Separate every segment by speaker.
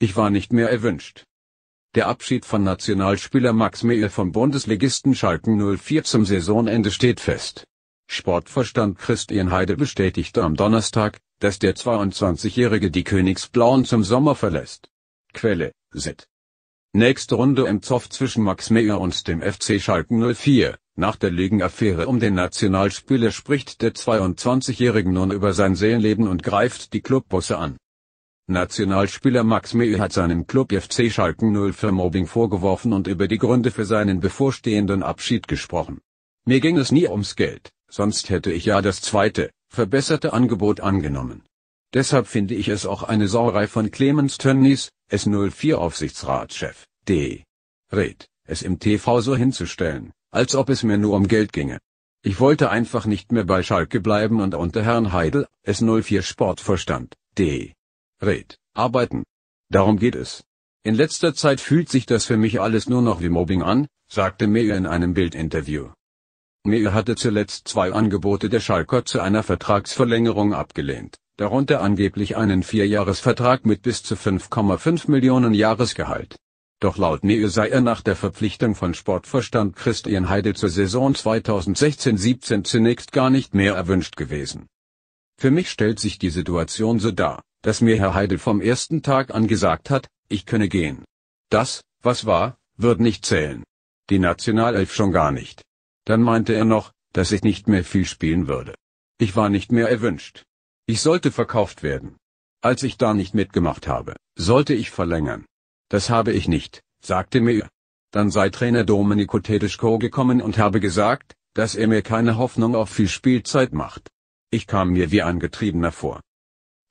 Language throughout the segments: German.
Speaker 1: Ich war nicht mehr erwünscht. Der Abschied von Nationalspieler Max Mehl vom Bundesligisten Schalken 04 zum Saisonende steht fest. Sportverstand Christian Heide bestätigte am Donnerstag, dass der 22-Jährige die Königsblauen zum Sommer verlässt. Quelle, SIT. Nächste Runde im Zoff zwischen Max Meyer und dem FC Schalken 04. Nach der Ligenaffäre um den Nationalspieler spricht der 22-Jährige nun über sein Seelenleben und greift die Clubbusse an. Nationalspieler Max Mehl hat seinem Club FC Schalken für Mobbing vorgeworfen und über die Gründe für seinen bevorstehenden Abschied gesprochen. Mir ging es nie ums Geld, sonst hätte ich ja das zweite, verbesserte Angebot angenommen. Deshalb finde ich es auch eine Sauerei von Clemens Tönnies, S04-Aufsichtsratschef, D. Red, es im TV so hinzustellen, als ob es mir nur um Geld ginge. Ich wollte einfach nicht mehr bei Schalke bleiben und unter Herrn Heidel, S04 Sportverstand, D. Red, arbeiten. Darum geht es. In letzter Zeit fühlt sich das für mich alles nur noch wie Mobbing an, sagte Meyer in einem Bildinterview. Meyer hatte zuletzt zwei Angebote der Schalker zu einer Vertragsverlängerung abgelehnt, darunter angeblich einen Vierjahresvertrag mit bis zu 5,5 Millionen Jahresgehalt. Doch laut Meyer sei er nach der Verpflichtung von Sportverstand Christian Heidel zur Saison 2016-17 zunächst gar nicht mehr erwünscht gewesen. Für mich stellt sich die Situation so dar, dass mir Herr Heidel vom ersten Tag an gesagt hat, ich könne gehen. Das, was war, wird nicht zählen. Die Nationalelf schon gar nicht. Dann meinte er noch, dass ich nicht mehr viel spielen würde. Ich war nicht mehr erwünscht. Ich sollte verkauft werden. Als ich da nicht mitgemacht habe, sollte ich verlängern. Das habe ich nicht, sagte mir. Dann sei Trainer Domenico Tedeschko gekommen und habe gesagt, dass er mir keine Hoffnung auf viel Spielzeit macht. Ich kam mir wie ein Getriebener vor.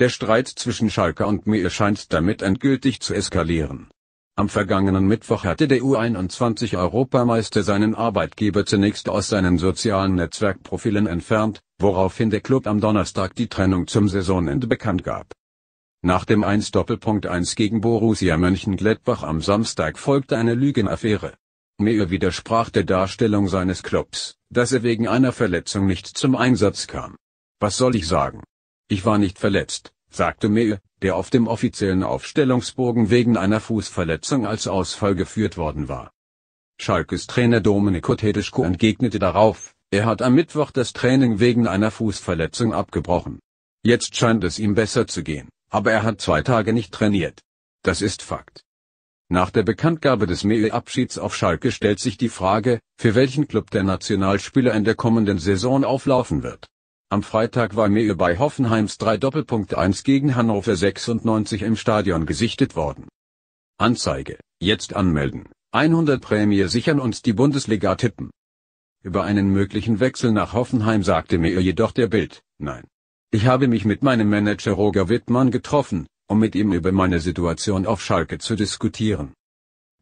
Speaker 1: Der Streit zwischen Schalke und Mir scheint damit endgültig zu eskalieren. Am vergangenen Mittwoch hatte der U21-Europameister seinen Arbeitgeber zunächst aus seinen sozialen Netzwerkprofilen entfernt, woraufhin der Club am Donnerstag die Trennung zum Saisonende bekannt gab. Nach dem 1-1 gegen Borussia Mönchengladbach am Samstag folgte eine Lügenaffäre. Mir widersprach der Darstellung seines Clubs, dass er wegen einer Verletzung nicht zum Einsatz kam. Was soll ich sagen? Ich war nicht verletzt, sagte Meyer, der auf dem offiziellen Aufstellungsbogen wegen einer Fußverletzung als Ausfall geführt worden war. Schalkes Trainer Dominik Tedesco entgegnete darauf, er hat am Mittwoch das Training wegen einer Fußverletzung abgebrochen. Jetzt scheint es ihm besser zu gehen, aber er hat zwei Tage nicht trainiert. Das ist Fakt. Nach der Bekanntgabe des Mehl-Abschieds auf Schalke stellt sich die Frage, für welchen Club der Nationalspieler in der kommenden Saison auflaufen wird. Am Freitag war Mehl bei Hoffenheims 3:1 gegen Hannover 96 im Stadion gesichtet worden. Anzeige, jetzt anmelden, 100 Prämie sichern und die Bundesliga tippen. Über einen möglichen Wechsel nach Hoffenheim sagte Mehl jedoch der Bild, nein. Ich habe mich mit meinem Manager Roger Wittmann getroffen, um mit ihm über meine Situation auf Schalke zu diskutieren.